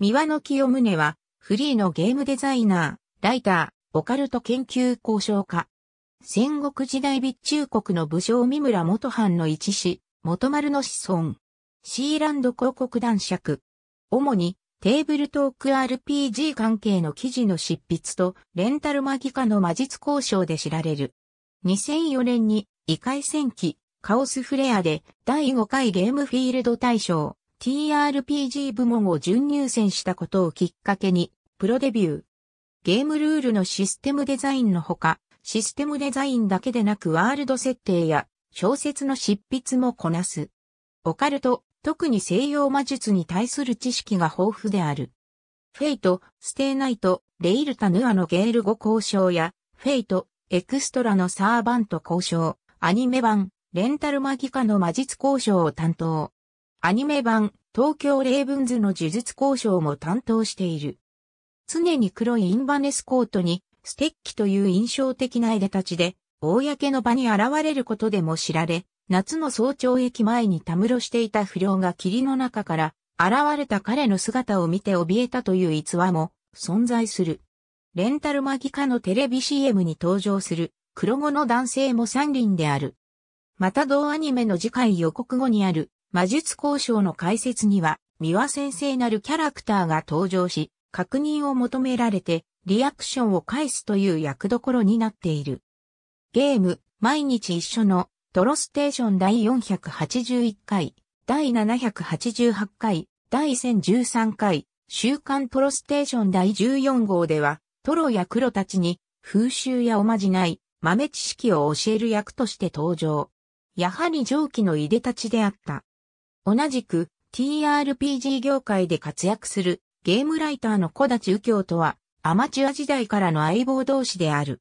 三輪の清宗は、フリーのゲームデザイナー、ライター、オカルト研究交渉家。戦国時代備中国の武将三村元藩の一子、元丸の子孫。シーランド広告男爵。主に、テーブルトーク RPG 関係の記事の執筆と、レンタルマギカの魔術交渉で知られる。2004年に、異界戦記、カオスフレアで、第5回ゲームフィールド大賞、TRPG 部門を準入選したことをきっかけに、プロデビュー。ゲームルールのシステムデザインのほか、システムデザインだけでなくワールド設定や小説の執筆もこなす。オカルト、特に西洋魔術に対する知識が豊富である。フェイト、ステイナイト、レイルタヌアのゲール語交渉や、フェイト、エクストラのサーバント交渉、アニメ版、レンタルマギカの魔術交渉を担当。アニメ版、東京レイブンズの呪術交渉も担当している。常に黒いインバネスコートに、ステッキという印象的な出立ちで、公の場に現れることでも知られ、夏の早朝駅前にたむろしていた不良が霧の中から現れた彼の姿を見て怯えたという逸話も存在する。レンタルマギカのテレビ CM に登場する黒子の男性も三輪である。また同アニメの次回予告後にある魔術交渉の解説には、三輪先生なるキャラクターが登場し、確認を求められて、リアクションを返すという役どころになっている。ゲーム、毎日一緒の、トロステーション第481回、第788回、第1013回、週刊トロステーション第14号では、トロやクロたちに、風習やおまじない、豆知識を教える役として登場。やはり上記のいでたちであった。同じく TRPG 業界で活躍するゲームライターの小立右京とはアマチュア時代からの相棒同士である。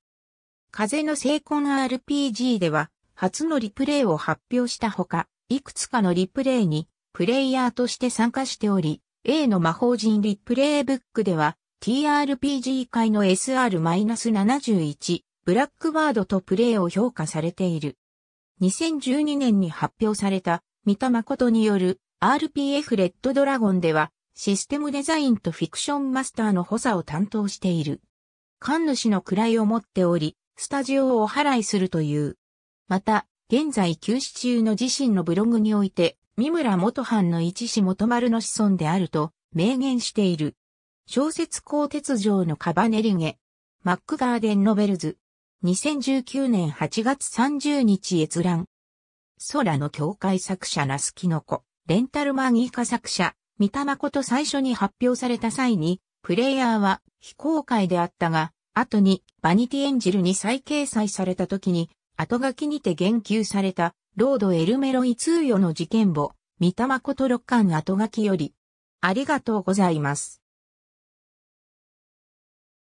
風の聖魂 RPG では初のリプレイを発表したほか、いくつかのリプレイにプレイヤーとして参加しており、A の魔法人リプレイブックでは TRPG 界の SR-71 ブラックバードとプレイを評価されている。2012年に発表された三田誠による RPF レッドドラゴンでは、システムデザインとフィクションマスターの補佐を担当している。神主の位を持っており、スタジオをお払いするという。また、現在休止中の自身のブログにおいて、三村元藩の一子元丸の子孫であると明言している。小説鋼鉄城のカバネリゲ。マックガーデンノベルズ。2019年8月30日閲覧。空の境界作者ナスキノコ、レンタルマギーカ作者、三田誠最初に発表された際に、プレイヤーは非公開であったが、後にバニティエンジルに再掲載された時に、後書きにて言及された、ロードエルメロイ通与の事件簿、三田誠六巻後書きより、ありがとうございます。